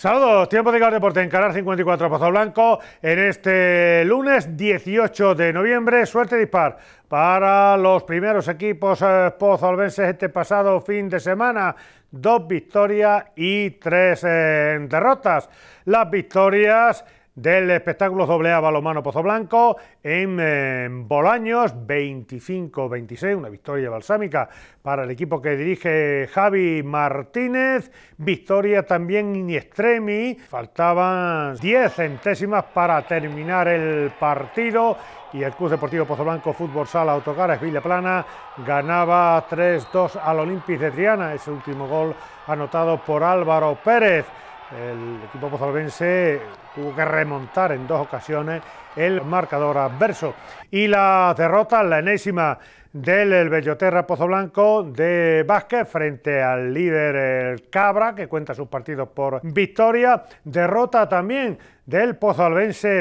Saludos, tiempo de llegar deporte en Canal 54 Pozo Blanco en este lunes 18 de noviembre. Suerte dispar para los primeros equipos eh, este pasado fin de semana. Dos victorias y tres eh, derrotas. Las victorias del espectáculo dobleaba A balomano Pozo Blanco en, eh, Bolaños, 25-26, una victoria balsámica para el equipo que dirige Javi Martínez, victoria también in extremi, faltaban 10 centésimas para terminar el partido y el Club Deportivo Pozo Fútbol Sala Autocaras Plana, ganaba 3-2 al Olympic de Triana, ese último gol anotado por Álvaro Pérez. El equipo pozalvense tuvo que remontar en dos ocasiones el marcador adverso. Y la derrota, la enésima del Belloterra Pozo Blanco de Vázquez frente al líder Cabra, que cuenta sus partidos por victoria. Derrota también del Pozo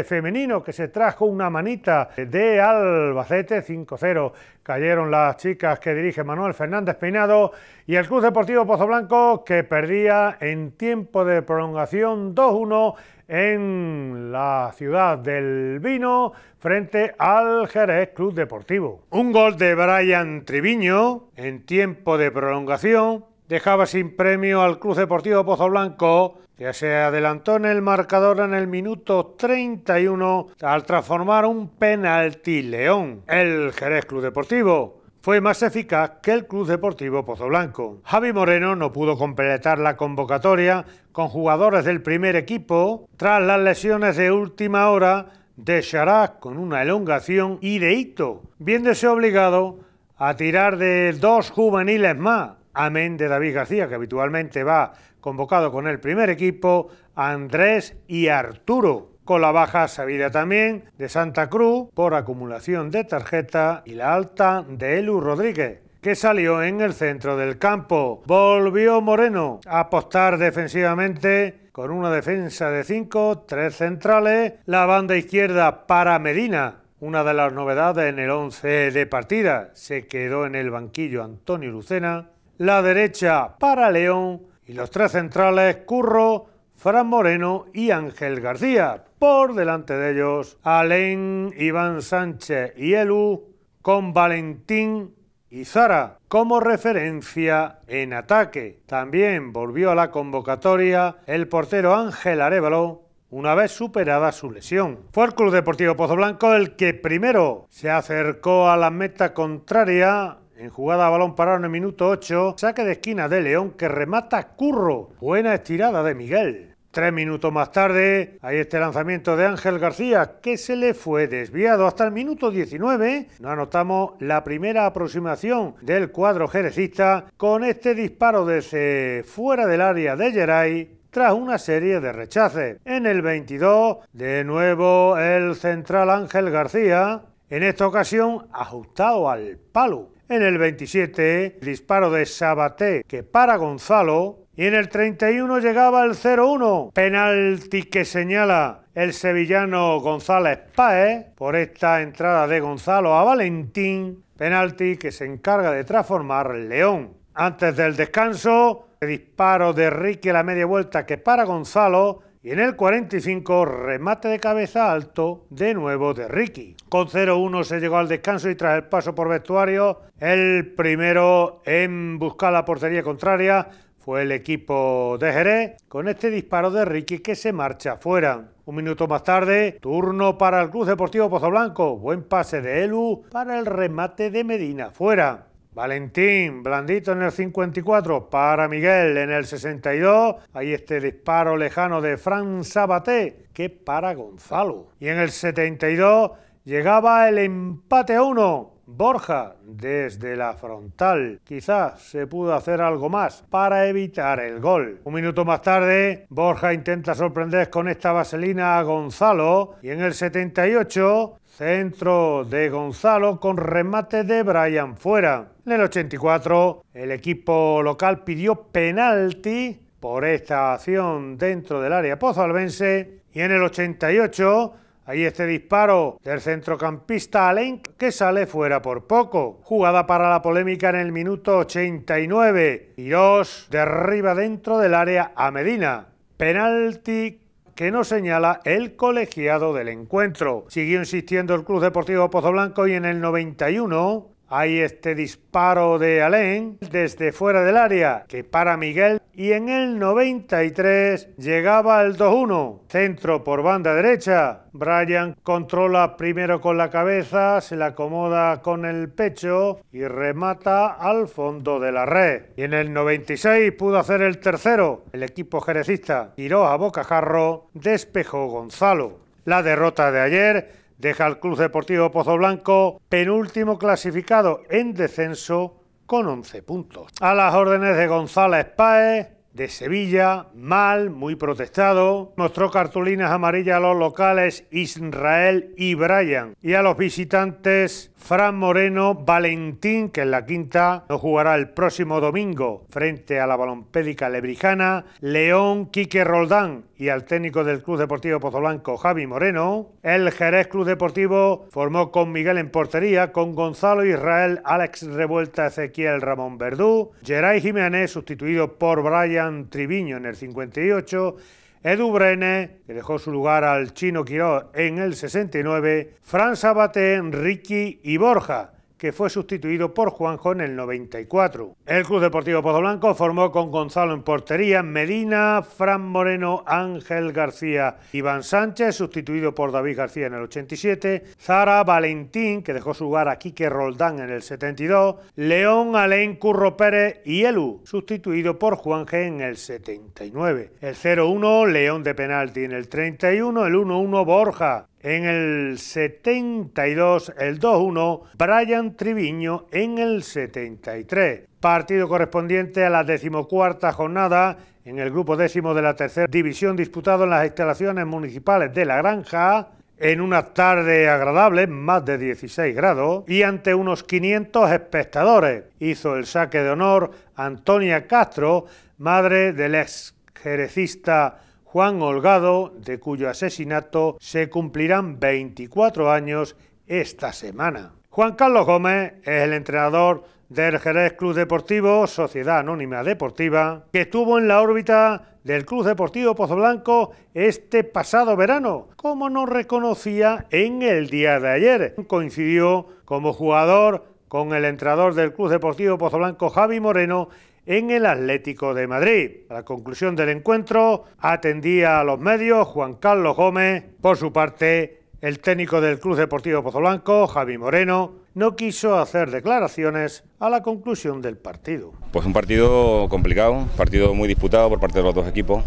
femenino, que se trajo una manita de Albacete 5-0. Cayeron las chicas que dirige Manuel Fernández Peinado y el Club Deportivo Pozo Blanco, que perdía en tiempo de prolongación 2-1 en la ciudad del vino frente al Jerez Club Deportivo. Un gol de Brian Triviño en tiempo de prolongación dejaba sin premio al Club Deportivo Pozo Blanco, que se adelantó en el marcador en el minuto 31 al transformar un penalti León. El Jerez Club Deportivo fue más eficaz que el Club Deportivo Pozo Blanco. Javi Moreno no pudo completar la convocatoria con jugadores del primer equipo tras las lesiones de última hora de Charac con una elongación y de Hito, viéndose obligado a tirar de dos juveniles más, amén de David García, que habitualmente va convocado con el primer equipo, Andrés y Arturo con la baja sabida también de Santa Cruz por acumulación de tarjeta y la alta de Elu Rodríguez que salió en el centro del campo. Volvió Moreno a apostar defensivamente con una defensa de 5, tres centrales, la banda izquierda para Medina. Una de las novedades en el 11 de partida se quedó en el banquillo Antonio Lucena, la derecha para León y los tres centrales Curro, Fran Moreno y Ángel García. Por delante de ellos, Alén, Iván Sánchez y Elu, con Valentín y Zara como referencia en ataque. También volvió a la convocatoria el portero Ángel Arevalo una vez superada su lesión. Fue el Club Deportivo Pozo Blanco... el que primero se acercó a la meta contraria en jugada a balón parado en el minuto 8, saque de esquina de León que remata Curro. Buena estirada de Miguel. Tres minutos más tarde, hay este lanzamiento de Ángel García que se le fue desviado hasta el minuto 19. No anotamos la primera aproximación del cuadro jerezista con este disparo desde fuera del área de Geray tras una serie de rechaces. En el 22, de nuevo el central Ángel García, en esta ocasión ajustado al palo. En el 27, disparo de Sabaté que para Gonzalo y en el 31 llegaba el 0-1. Penalti que señala el sevillano González Páez por esta entrada de Gonzalo a Valentín. Penalti que se encarga de transformar León. Antes del descanso, el disparo de Ricky a la media vuelta que para Gonzalo. Y en el 45, remate de cabeza alto de nuevo de Ricky. Con 0-1 se llegó al descanso y tras el paso por vestuario, el primero en buscar la portería contraria fue el equipo de Jerez con este disparo de Ricky que se marcha afuera. Un minuto más tarde, turno para el Club Deportivo Pozoblanco. Buen pase de Elu para el remate de Medina fuera. Valentín, blandito en el 54, para Miguel en el 62. Hay este disparo lejano de Fran Sabaté, que para Gonzalo. Y en el 72 llegaba el empate a uno Borja, desde la frontal, quizás se pudo hacer algo más para evitar el gol. Un minuto más tarde, Borja intenta sorprender con esta vaselina a Gonzalo y en el 78 Centro de Gonzalo con remate de Brian fuera. En el 84, el equipo local pidió penalti por esta acción dentro del área pozalbense. Y en el 88, Ahí este disparo del centrocampista Alen, que sale fuera por poco. Jugada para la polémica en el minuto 89. dos derriba dentro del área a Medina. Penalti que no señala el colegiado del encuentro. Siguió insistiendo el Club Deportivo Pozoblanco y en el 91 hay este disparo de Alain desde fuera del área que para Miguel y en el 93 llegaba el 2-1. Centro por banda derecha. Brian controla primero con la cabeza, se la acomoda con el pecho y remata al fondo de la red. Y en el 96 pudo hacer el tercero. El equipo jerezista giró a bocajarro, despejó Gonzalo. La derrota de ayer deja al Club Deportivo Pozo Blanco penúltimo clasificado en descenso con 11 puntos. A las órdenes de González Páez, de Sevilla, mal, muy protestado, mostró cartulinas amarillas a los locales Israel y Brian. y a los visitantes Fran Moreno, Valentín, que en la quinta lo jugará el próximo domingo frente a la balompédica lebrijana, León, Quique Roldán y al técnico del Club Deportivo Pozoblanco, Javi Moreno. El Jerez Club Deportivo formó con Miguel en portería, con Gonzalo Israel, Alex Revuelta, Ezequiel Ramón Verdú, Geray Jiménez, sustituido por Brian Triviño en el 58. Edu Brene, que dejó su lugar al Chino Quiró en el 69, Fran Sabate, Ricky y Borja que fue sustituido por Juanjo en el 94. El Club Deportivo Blanco formó con Gonzalo en portería, Medina, Fran Moreno, Ángel García, Iván Sánchez, sustituido por David García en el 87, Zara Valentín, que dejó su lugar a Quique Roldán en el 72, León, Alén, Curro Pérez y Elu, sustituido por Juan en el 79. El 0-1, León de penalti en el 31, el 1-1, Borja, en el 72, el 2-1, Brian Triviño en el 73. Partido correspondiente a la decimocuarta jornada en el grupo décimo de la tercera división disputado en las instalaciones municipales de La Granja en una tarde agradable, más de 16 grados, y ante unos 500 espectadores. Hizo el saque de honor Antonia Castro, madre del ex jerecista Juan Holgado, de cuyo asesinato se cumplirán 24 años esta semana. Juan Carlos Gómez es el entrenador del Jerez Club Deportivo, Sociedad Anónima Deportiva, que estuvo en la órbita del Club Deportivo Pozoblanco este pasado verano, como nos reconocía en el día de ayer. Coincidió como jugador con el entrenador del Club Deportivo Pozoblanco, Javi Moreno, en el Atlético de Madrid. A la conclusión del encuentro atendía a los medios Juan Carlos Gómez. Por su parte, el técnico del Club Deportivo Pozoblanco, Javi Moreno, no quiso hacer declaraciones a la conclusión del partido. Pues un partido complicado, partido muy disputado por parte de los dos equipos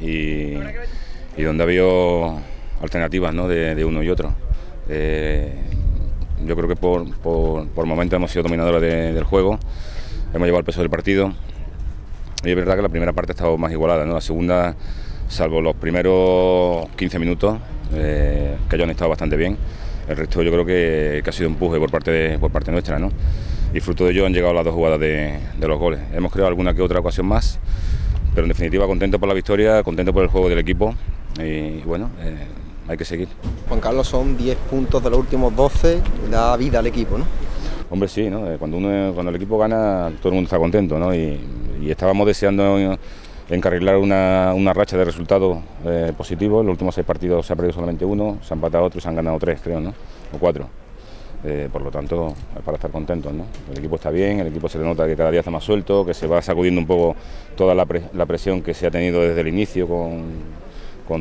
y, y donde había alternativas de, uno y otro. Eh, yo creo que por, por, momentos hemos sido dominadores del juego hemos llevado el peso del partido. Y es verdad que la primera parte ha estado más igualada, ¿no? La segunda, salvo los primeros 15 minutos, eh, que ellos han estado bastante bien. El resto yo creo que, ha sido empuje por parte, por parte nuestra, Y fruto de ello han llegado las dos jugadas de, los goles. Hemos creado alguna que otra ocasión más, pero en definitiva contento por la victoria, contento por el juego del equipo y bueno, eh, hay que seguir. Juan Carlos, son 10 puntos de los últimos 12, da vida al equipo, ¿no? Hombre, sí, ¿no? Eh, cuando, uno, cuando el equipo gana todo el mundo está contento y, estábamos deseando encarrilar una, racha de resultados eh, positivos. En los últimos seis partidos se ha perdido solamente uno, se han empatado otros y se han ganado tres, creo, ¿no? o cuatro. Eh, por lo tanto, es para estar contentos. El equipo está bien, el equipo se le nota que cada día está más suelto, que se va sacudiendo un poco toda la, presión que se ha tenido desde el inicio con,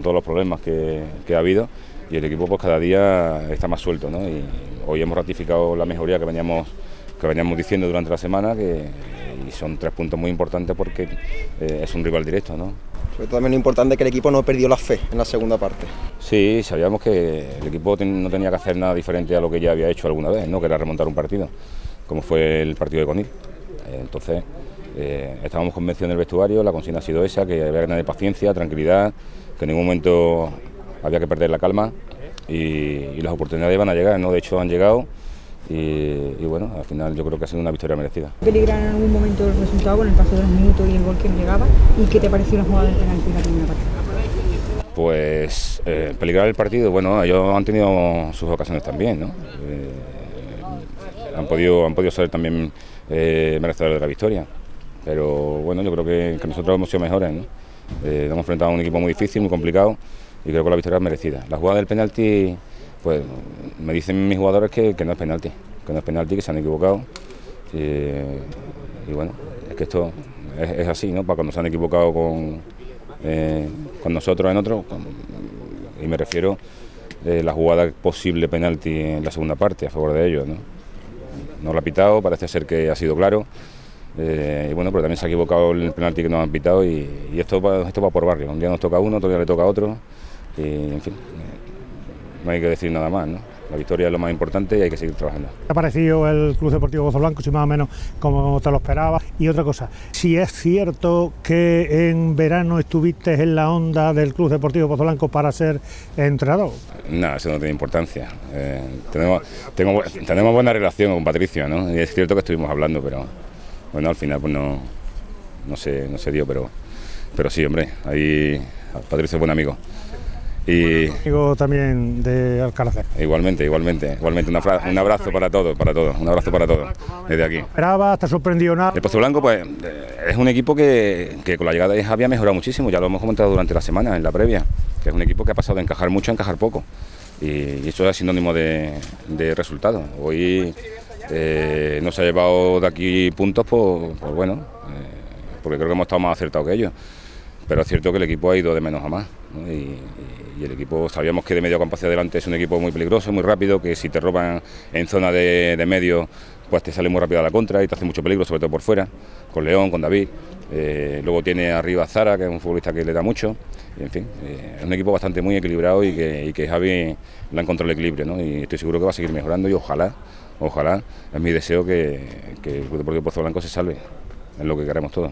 todos los problemas que ha habido y el equipo pues cada día está más suelto. ¿no? Y hoy hemos ratificado la mejoría que veníamos, que veníamos diciendo durante la semana que, y son tres puntos muy importantes porque eh, es un rival directo. ¿no? Sobre todo también lo importante que el equipo no perdió la fe en la segunda parte. Sí, sabíamos que el equipo no tenía que hacer nada diferente a lo que ya había hecho alguna vez, ¿no? que era remontar un partido, como fue el partido de Conil. Entonces, eh, estábamos convencidos en el vestuario, la consigna ha sido esa, que había que tener paciencia, tranquilidad, que en ningún momento había que perder la calma y, las oportunidades iban a llegar, ¿no? de hecho han llegado. Y, bueno, al final yo creo que ha sido una victoria merecida. Peligrar en algún momento el resultado con el paso de los minutos y el gol que llegaba? ¿Y qué te pareció la jugada del penalti en la primera parte? Pues eh, peligrar el partido, bueno, ellos han tenido sus ocasiones también, ¿no? Eh, han, podido, han podido ser también eh, merecedores de la victoria, pero bueno, yo creo que, que nosotros hemos sido mejores, ¿no? hemos enfrentado a un equipo muy difícil, muy complicado, y creo que la victoria es merecida. La jugada del penalti, pues me dicen mis jugadores que, no es penalti, que no es penalti, que se han equivocado. Y, bueno, es que esto es, así, ¿no? Para cuando se han equivocado con, eh, con nosotros en otro, y me refiero eh, la jugada posible penalti en la segunda parte a favor de ellos, ¿no? No lo ha pitado, parece ser que ha sido claro. Eh, y bueno, pero también se ha equivocado el penalti que nos han pitado y, esto, va, esto va por barrio. Un día nos toca uno, otro día le toca otro. Y, en fin, eh, no hay que decir nada más, ¿no? La victoria es lo más importante y hay que seguir trabajando. ¿Te ha parecido el Club Deportivo Gozo Blanco, si más o menos como te lo esperabas? Y otra cosa, si es cierto que en verano estuviste en la onda del Club Deportivo Gozo Blanco para ser entrenador. Nada, eso no tiene importancia. Eh, tenemos, buena relación con Patricio, ¿no? Y es cierto que estuvimos hablando, pero bueno, al final pues no, se, no se dio, pero, pero sí, hombre, ahí Patricio es buen amigo. Y... Amigo también de Alcácer. Igualmente, igualmente, igualmente. un abrazo para todos, para todos, un abrazo para todos, desde aquí. ¿Esperaba? hasta sorprendido nada? El Pozo Blanco, pues, es un equipo que, que con la llegada de Javi ha mejorado muchísimo, ya lo hemos comentado durante la semana, en la previa, que es un equipo que ha pasado de encajar mucho a encajar poco. Y, eso es sinónimo de, de resultado. Hoy eh, nos ha llevado de aquí puntos, pues, bueno, eh, porque creo que hemos estado más acertados que ellos. Pero es cierto que el equipo ha ido de menos a más. Y, y el equipo sabíamos que de medio campo hacia adelante es un equipo muy peligroso, muy rápido, que si te roban en zona de, medio pues te sale muy rápido a la contra y te hace mucho peligro, sobre todo por fuera, con León, con David. Eh, luego tiene arriba Zara, que es un futbolista que le da mucho. En fin, eh, es un equipo bastante muy equilibrado y que, Javi le ha encontrado el equilibrio. Y estoy seguro que va a seguir mejorando y ojalá, ojalá, es mi deseo que, el Deportivo Pozo Blanco se salve. Es lo que queremos todos.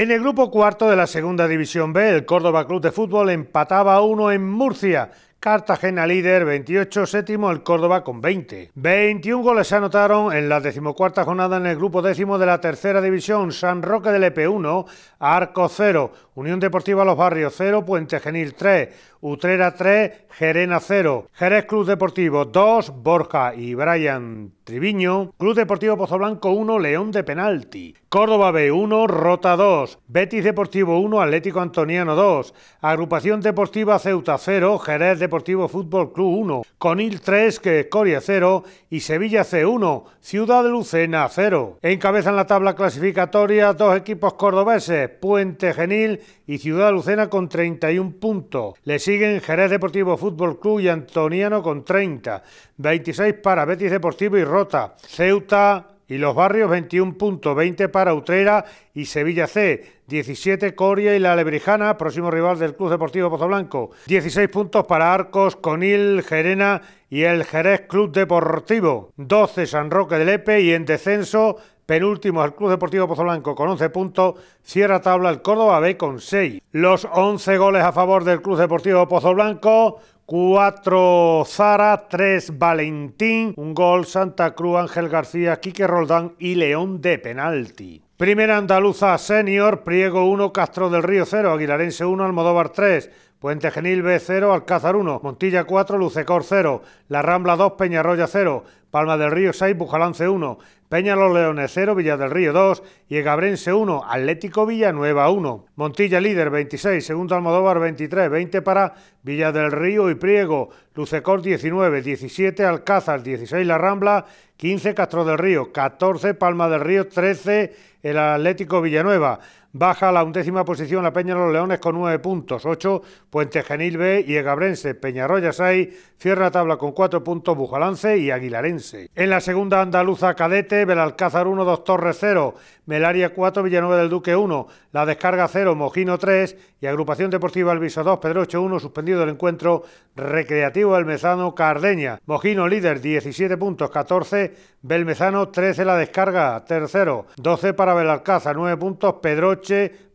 En el grupo cuarto de la segunda división B, el Córdoba Club de Fútbol empataba a uno en Murcia. Cartagena líder, 28 séptimo el Córdoba con 20. 21 goles se anotaron en la decimocuarta jornada en el grupo décimo de la tercera división, San Roque del EP1, Arco 0, Unión Deportiva Los Barrios 0, Puente Genil 3, Utrera 3, Gerena 0, Jerez Club Deportivo 2, Borja y Brian Triviño, Club Deportivo Blanco 1, León de Penalti, Córdoba B 1, Rota 2, Betis Deportivo 1, Atlético Antoniano 2, Agrupación Deportiva Ceuta 0, Jerez Deportivo Fútbol Club 1, Conil 3, que Coria 0 y Sevilla C 1, Ciudad de Lucena 0. Encabezan la tabla clasificatoria dos equipos cordobeses, Puente Genil y Ciudad Lucena con 31 puntos. Le siguen Jerez Deportivo Fútbol Club y Antoniano con 30. 26 para Betis Deportivo y Rota. Ceuta, y los barrios 21.20 para Utrera y Sevilla C, 17 Coria y La Lebrijana, próximo rival del Club Deportivo Pozoblanco, 16 puntos para Arcos, Conil, Gerena y el Jerez Club Deportivo, 12 San Roque del Epe y en descenso penúltimo al Club Deportivo Pozoblanco con 11 puntos, cierra tabla el Córdoba B con 6. Los 11 goles a favor del Club Deportivo Pozoblanco 4 Zara, 3 Valentín, un gol Santa Cruz, Ángel García, Quique Roldán y León de penalti. Primera andaluza senior, Priego 1, Castro del Río 0, Aguilarense 1, Almodóvar 3, Puente Genil B 0, Alcázar 1, Montilla 4, Lucecor 0, La Rambla 2, Peñarroya 0, Palma del Río 6, Bujalance 1, Peña Los Leones 0, Villa del Río 2, Yegabrense 1, Atlético Villanueva 1, Montilla líder 26, segundo Almodóvar 23, 20 para Villa del Río y Priego, Lucecor 19, 17 Alcázar, 16 La Rambla, 15 Castro del Río, 14 Palma del Río, 13 el Atlético Villanueva. Baja a la undécima posición la Peña de los Leones con 9 puntos, ...8, Puente Genil B y Egabrense, Peñarroya 6, cierra tabla con 4 puntos Bujalance y Aguilarense. En la segunda andaluza cadete, Belalcázar 1, Dos Torres 0, Melaria 4, Villanueva del Duque 1, La Descarga 0, Mojino 3 y Agrupación Deportiva Alviso 2, Pedroche 1, suspendido el encuentro, Recreativo Belmezano Cardeña. Mojino líder 17 puntos, 14 Belmezano 13 La Descarga, tercero, 12 para Belalcázar, 9 puntos, Pedroche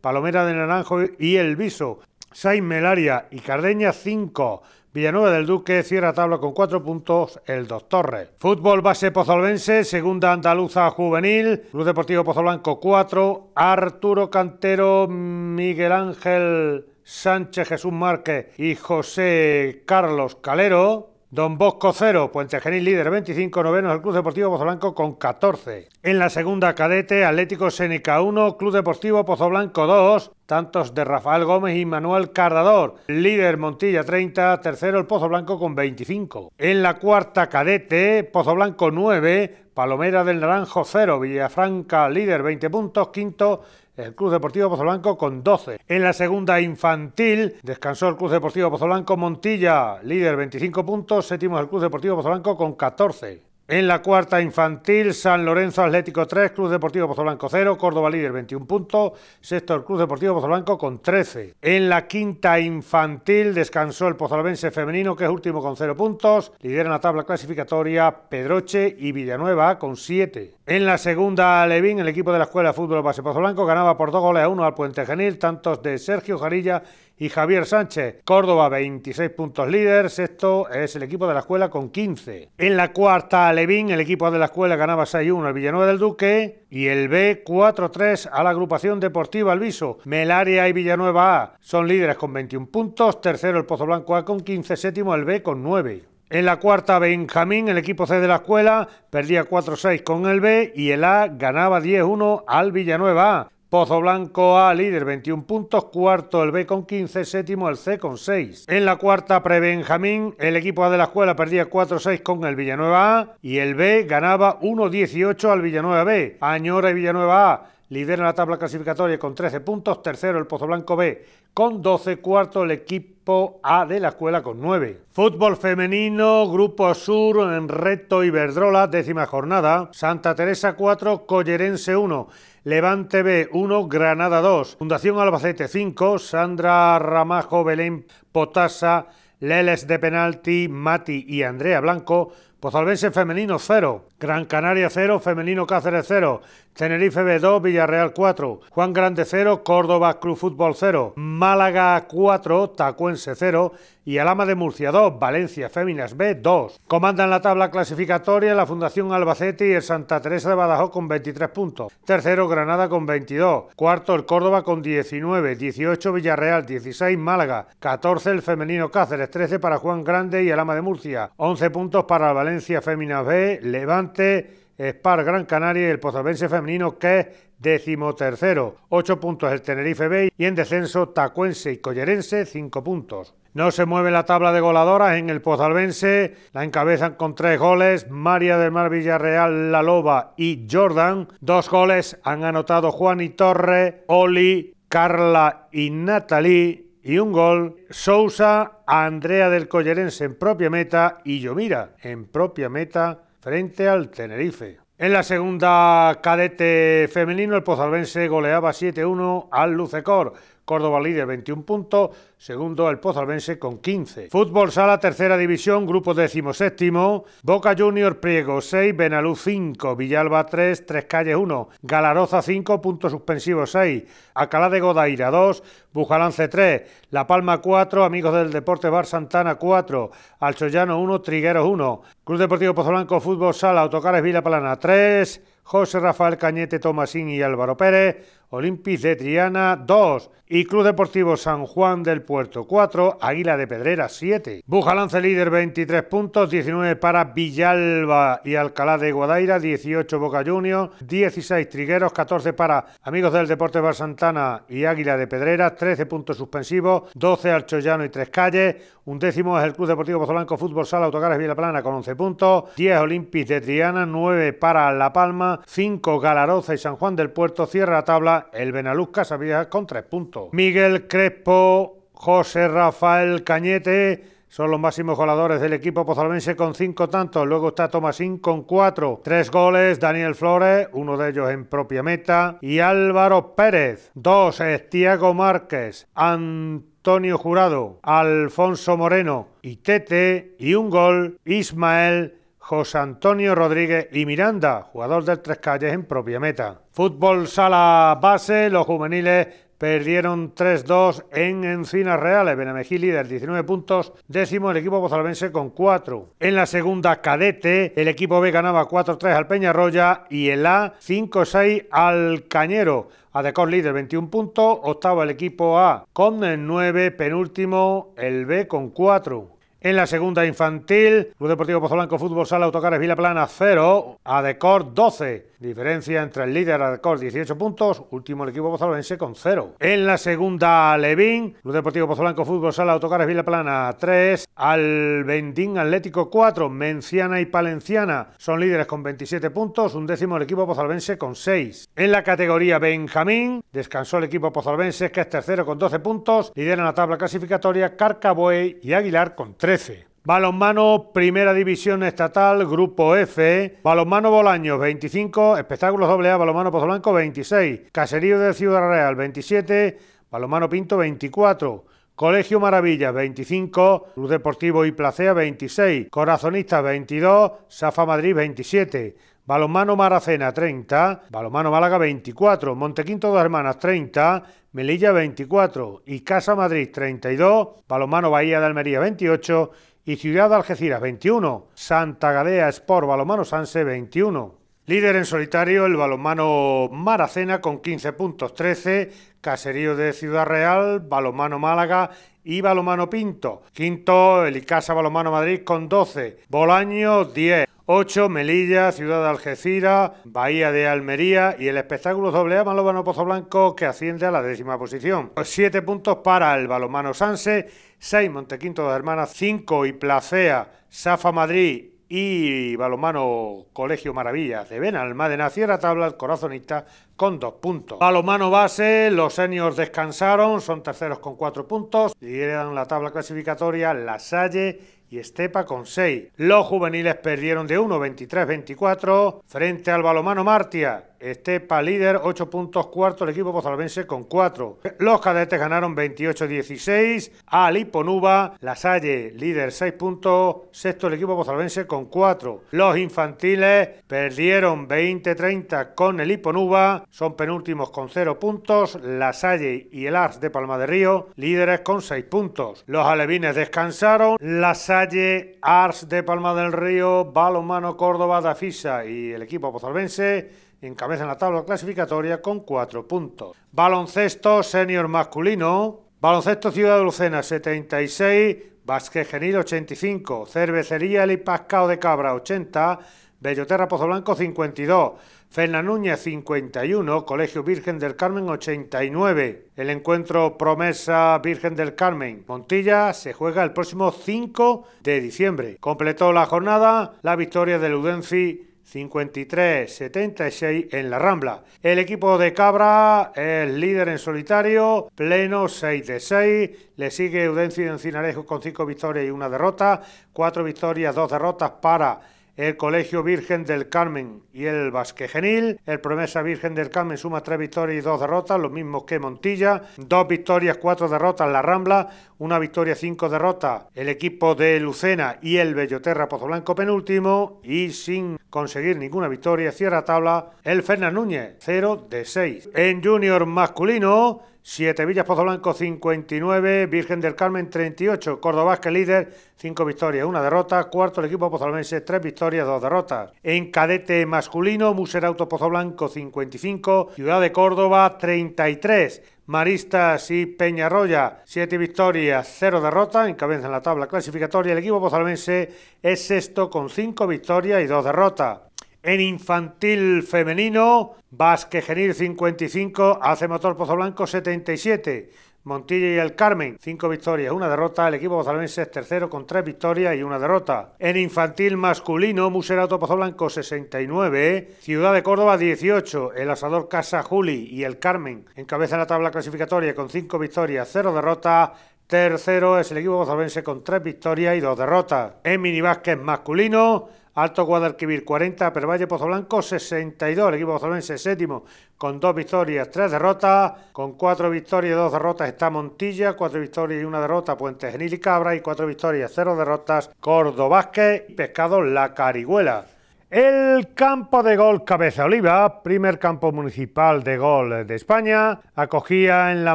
Palomera de Naranjo y El Viso. Sain Melaria y Cardeña 5. Villanueva del Duque cierra tabla con 4 puntos el Doctor. Torres. Fútbol base pozolvense, segunda andaluza juvenil, Club Deportivo Pozoblanco 4, Arturo Cantero, Miguel Ángel Sánchez Jesús Márquez y José Carlos Calero. Don Bosco 0, Puente Genil líder 25, novenos el Club Deportivo Pozo Blanco con 14. En la segunda cadete, Atlético Seneca 1, Club Deportivo Pozo Blanco 2, tantos de Rafael Gómez y Manuel Cardador. Líder Montilla 30, tercero el Pozo Blanco con 25. En la cuarta cadete, Pozo Blanco 9, Palomera del Naranjo 0, Villafranca líder 20 puntos, quinto el Club Deportivo Blanco con 12. En la segunda infantil descansó el Club Deportivo Blanco Montilla, líder 25 puntos, séptimo el Club Deportivo Blanco con 14. En la cuarta infantil, San Lorenzo Atlético 3, Club Deportivo Blanco 0, Córdoba líder 21 puntos, sexto el Club Deportivo Blanco con 13. En la quinta infantil descansó el Pozolavense femenino que es último con 0 puntos, en la tabla clasificatoria Pedroche y Villanueva con 7. En la segunda Levín, el equipo de la Escuela de Fútbol Base Blanco, ganaba por 2 goles a 1 al Puente Genil, tantos de Sergio Jarilla y Javier Sánchez. Córdoba 26 puntos líder, sexto es el equipo de la escuela con 15. En la cuarta, Alevín, el equipo de la escuela ganaba 6-1 al Villanueva del Duque y el B 4-3 a la agrupación deportiva Alviso. Melaria y Villanueva A son líderes con 21 puntos, tercero el Pozo Blanco A con 15, séptimo el B con 9. En la cuarta, Benjamín, el equipo C de la escuela, perdía 4-6 con el B y el A ganaba 10-1 al Villanueva A. Pozo Blanco A, líder 21 puntos, cuarto el B con 15, séptimo el C con 6. En la cuarta pre-Benjamín, el equipo A de la escuela perdía 4-6 con el Villanueva A y el B ganaba 1-18 al Villanueva B. Añora y Villanueva A lidera la tabla clasificatoria con 13 puntos, tercero el Pozo Blanco B con 12, cuarto el equipo A de la escuela con 9. Fútbol femenino, Grupo Sur en Reto Iberdrola, décima jornada, Santa Teresa 4, Collerense 1. Levante B 1, Granada 2, Fundación Albacete 5, Sandra Ramajo, Belén Potasa, Leles de penalti, Mati y Andrea Blanco Pozalbense pues femenino 0, Gran Canaria 0, femenino Cáceres 0, Tenerife B2, Villarreal 4, Juan Grande 0, Córdoba Club Fútbol 0, Málaga 4, Tacuense 0 y Alama de Murcia 2, Valencia Féminas B 2. Comandan la tabla clasificatoria la Fundación Albacete y el Santa Teresa de Badajoz con 23 puntos. Tercero Granada con 22, cuarto el Córdoba con 19, 18 Villarreal, 16 Málaga, 14 el femenino Cáceres, 13 para Juan Grande y Alama de Murcia, 11 puntos para Valencia Valencia Fémina B, Levante, Spar Gran Canaria y el Pozalbense Femenino que es decimotercero. Ocho puntos el Tenerife B y en descenso Tacuense y Collerense cinco puntos. No se mueve la tabla de goladoras en el Pozalbense. La encabezan con tres goles María del Mar Villarreal, La Loba y Jordan. Dos goles han anotado Juan y Torre, Oli, Carla y Natalie y un gol, Sousa a Andrea del Collerense en propia meta y Yomira en propia meta frente al Tenerife. En la segunda cadete femenino, el pozalbense goleaba 7-1 al Lucecor. Córdoba líder 21 puntos, segundo el Pozalbense con 15. Fútbol Sala, tercera división, grupo séptimo. Boca Junior Priego 6, Benalú 5, Villalba 3, Tres Calles 1, Galaroza 5, puntos suspensivos 6, Acalá de Godaira 2, Bujalance 3, La Palma 4, Amigos del Deporte Bar Santana 4, Alchoyano 1, Trigueros 1, Club Deportivo Pozolanco Fútbol Sala, Autocares Vila Plana 3, José Rafael Cañete Tomasín y Álvaro Pérez, Olimpis de Triana 2 y Club Deportivo San Juan del Puerto 4, Águila de Pedrera 7. Bujalance líder 23 puntos, 19 para Villalba y Alcalá de Guadaira, 18 Boca Juniors, 16 Trigueros, 14 para Amigos del Deporte Bar Santana y Águila de Pedrera, 13 puntos suspensivos, 12 Archollano y Tres Calles, un décimo es el Club Deportivo Pozolanco Fútbol Sala Autocares Villaplana con 11 puntos, 10 Olimpis de Triana, 9 para La Palma, 5 Galaroza y San Juan del Puerto, cierra la tabla el Benaluz Sabía, con 3 puntos. Miguel Crespo José Rafael Cañete. Son los máximos goleadores del equipo pozolomense con cinco tantos. Luego está Tomasín con cuatro. Tres goles, Daniel Flores, uno de ellos en propia meta. Y Álvaro Pérez. Dos es Tiago Márquez. Antonio Jurado. Alfonso Moreno. Y Tete. Y un gol, Ismael. José Antonio Rodríguez y Miranda, jugador del Tres Calles en propia meta. Fútbol sala base, los juveniles Perdieron 3-2 en Encinas Reales. Benamejí líder, 19 puntos. Décimo el equipo bozalbense con 4. En la segunda cadete, el equipo B ganaba 4-3 al Peñarroya y el A 5-6 al Cañero. Adecor líder 21 puntos, octavo el equipo A con el 9, penúltimo el B con 4 en la segunda infantil. Club Deportivo Pozolanco Fútbol Sala Autocares Plana, 0, A Adecor 12. Diferencia entre el líder Adecor 18 puntos, último el equipo pozolense con 0. En la segunda Levín, Club Deportivo Pozolanco Fútbol Sala Autocares Plana, 3, Albendín Atlético 4, Menciana y Palenciana son líderes con 27 puntos, un décimo el equipo pozalbense con 6. En la categoría Benjamín, descansó el equipo pozalbense que es tercero con 12 puntos, en la tabla clasificatoria Carcaboe y Aguilar con 3. Balonmano, Primera División Estatal, Grupo F. Balonmano Bolaños, 25. Espectáculos AA, Balonmano Pozo 26. Caserío de Ciudad Real, 27. Balonmano Pinto, 24. Colegio Maravilla 25, Club Deportivo y Placea 26, Corazonista 22, Safa Madrid 27, Balonmano Maracena 30, Balonmano Málaga 24, Montequinto Dos Hermanas 30, Melilla 24 y Casa Madrid 32, Balomano Bahía de Almería 28 y Ciudad de Algeciras 21, Santa Gadea Sport Balomano Sanse 21. Líder en solitario el Balomano Maracena con 15 puntos, 13, Caserío de Ciudad Real, Balomano Málaga y Balomano Pinto. Quinto el Icasa Balomano Madrid con 12, Bolaño 10, 8, Melilla, Ciudad de Algeciras, Bahía de Almería y el espectáculo doble A Malobano Pozo Blanco que asciende a la décima posición. 7 puntos para el Balomano Sanse, 6 Montequinto de Hermanas, 5 y Placea, Safa Madrid y Balomano Colegio Maravillas de Benalmádena Naciera, tabla el corazonista con dos puntos. Balomano base, los seniors descansaron, son terceros con cuatro puntos, lideran la tabla clasificatoria La Salle y Estepa con 6. Los juveniles perdieron de 1, 23-24 frente al balomano Martia. Estepa líder, 8 puntos, cuarto el equipo pozalbense con 4. Los cadetes ganaron 28-16 al Liponuba, La Salle líder 6 puntos, sexto el equipo pozalbense con 4. Los infantiles perdieron 20-30 con el Iponuba son penúltimos con 0 puntos, La Salle y el Ars de Palma del Río líderes con 6 puntos. Los alevines descansaron, La Salle, Ars de Palma del Río, Balonmano Córdoba, Dafisa y el equipo pozalbense en la tabla clasificatoria con cuatro puntos. Baloncesto senior masculino. Baloncesto Ciudad de Lucena 76, Vázquez Genil 85, Cervecería El de Cabra 80, Belloterra Pozo Blanco 52, Fernan Núñez 51, Colegio Virgen del Carmen 89. El encuentro Promesa Virgen del Carmen Montilla se juega el próximo 5 de diciembre. Completó la jornada la victoria de Ludenfi. 53-76 en la Rambla. El equipo de Cabra es líder en solitario, pleno 6 6. Le sigue Eudencio Encinarejo con 5 victorias y 1 derrota. 4 victorias, 2 derrotas para el Colegio Virgen del Carmen y el Vasquegenil. El Promesa Virgen del Carmen suma tres victorias y dos derrotas, lo mismos que Montilla. Dos victorias, cuatro derrotas la Rambla, una victoria, cinco derrotas el equipo de Lucena y el Belloterra Pozoblanco penúltimo. Y sin conseguir ninguna victoria, cierra tabla el Fernán Núñez, 0 de 6. En junior masculino... 7 Villas Pozoblanco 59, Virgen del Carmen 38, Córdoba que líder 5 victorias, 1 derrota, cuarto el equipo pozolmense 3 victorias, 2 derrotas. En cadete masculino, Muserauto Pozo Blanco 55, Ciudad de Córdoba 33, Maristas y Peñarroya, 7 victorias, 0 derrotas, encabezan la tabla clasificatoria. El equipo pozalmense es sexto con 5 victorias y 2 derrotas. En infantil femenino, Vázquez Genil 55, hace motor Pozo Blanco 77. Montilla y el Carmen, cinco victorias, una derrota. El equipo bozalmense es tercero con tres victorias y una derrota. En infantil masculino, Muserato Pozo Blanco 69, Ciudad de Córdoba 18, el asador Casa Juli y el Carmen encabezan la tabla clasificatoria con cinco victorias, cero derrotas Tercero es el equipo gozavense con tres victorias y dos derrotas. En Vázquez masculino, Alto Guadalquivir 40, Pervalle Pozo Blanco 62. El equipo gozavense séptimo con dos victorias, tres derrotas. Con cuatro victorias y dos derrotas está Montilla, cuatro victorias y una derrota Puente Genil y Cabra y cuatro victorias, cero derrotas Cordobásquez y Pescado La Carihuela. El campo de gol Cabeza Oliva, primer campo municipal de gol de España, acogía en la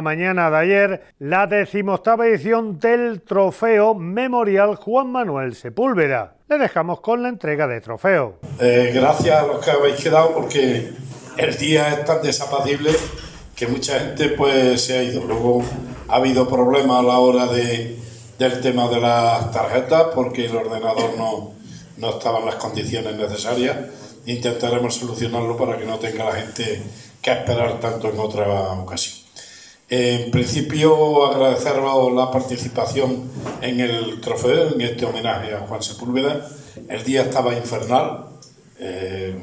mañana de ayer la decimoctava edición del trofeo Memorial Juan Manuel Sepúlveda. Le dejamos con la entrega de trofeo. Eh, gracias a los que habéis quedado porque el día es tan desapacible que mucha gente pues se ha ido. Luego ha habido problemas a la hora de, del tema de las tarjetas porque el ordenador no no estaban las condiciones necesarias. Intentaremos solucionarlo para que no tenga la gente que esperar tanto en otra ocasión. En principio, agradeceros la participación en el trofeo, en este homenaje a Juan Sepúlveda. El día estaba infernal. Eh,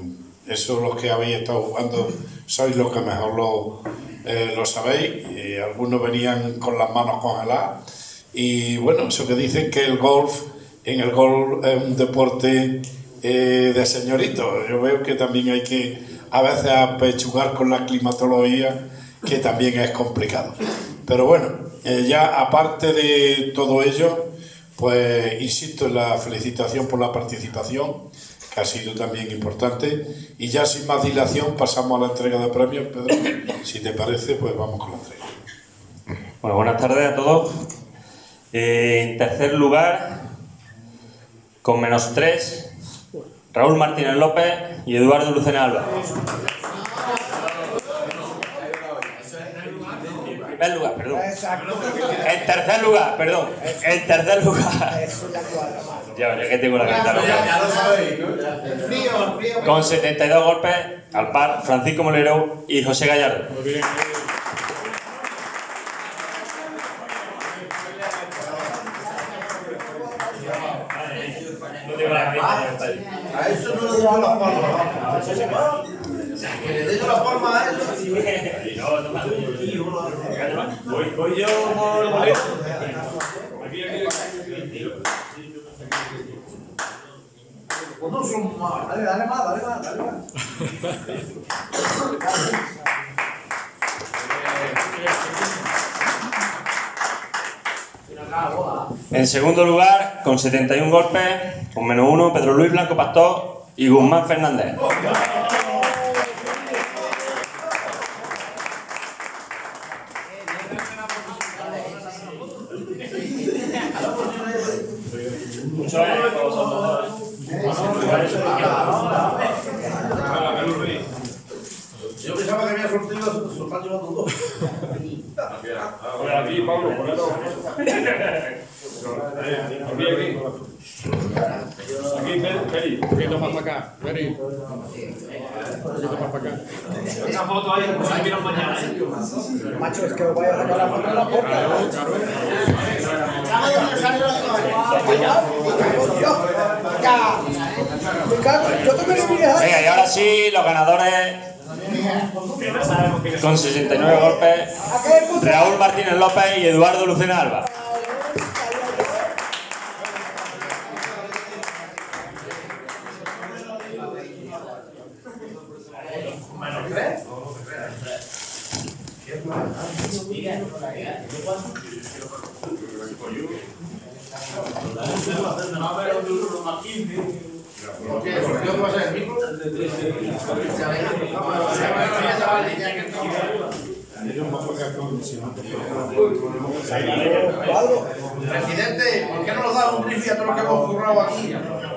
eso los que habéis estado jugando sois los que mejor lo, eh, lo sabéis. algunos venían con las manos congeladas. Y bueno, eso que dicen que el golf en el gol es un deporte eh, de señorito. Yo veo que también hay que a veces apechugar con la climatología, que también es complicado. Pero bueno, eh, ya aparte de todo ello, pues insisto en la felicitación por la participación, que ha sido también importante. Y ya sin más dilación pasamos a la entrega de premios, Pedro. Si te parece, pues vamos con la entrega. Bueno, buenas tardes a todos. Eh, en tercer lugar, con menos tres, Raúl Martínez López y Eduardo Lucena Alba. En tercer lugar, perdón. En tercer lugar. Ya, ya que tengo la Con 72 golpes al par, Francisco Molero y José Gallardo. Voy yo por pues Dale, más, dale dale En segundo lugar, con 71 golpes, con menos uno, Pedro Luis Blanco Pastor y Guzmán Fernández. que a la Venga, y ahora sí, los ganadores con 69 golpes, Raúl Martínez López y Eduardo Lucena Alba.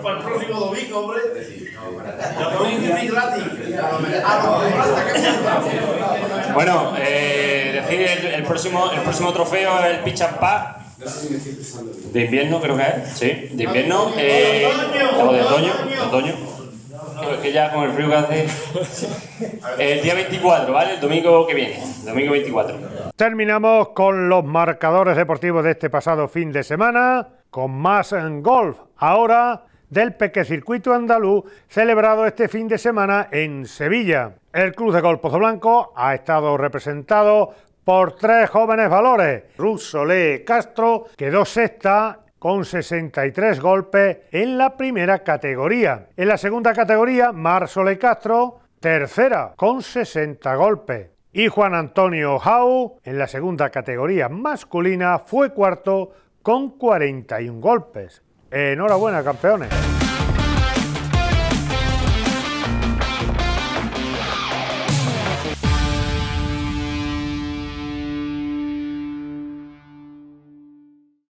para el próximo domingo, hombre. Bueno, eh, decir el, próximo, el próximo trofeo es el Pichapá. de invierno, creo que es. Sí, de invierno. Eh, o de otoño. De otoño. Es que ya con el frío que hace. El día 24, ¿vale? El domingo que viene. Domingo 24. Terminamos con los marcadores deportivos de este pasado fin de semana con más en golf. Ahora del circuito andaluz celebrado este fin de semana en Sevilla. El club de golf Blanco ha estado representado por tres jóvenes valores. Russo Le Castro quedó sexta con 63 golpes en la primera categoría. En la segunda categoría, Marsole Castro, tercera con 60 golpes. Y Juan Antonio Jau, en la segunda categoría masculina, fue cuarto con 41 golpes. Enhorabuena, campeones.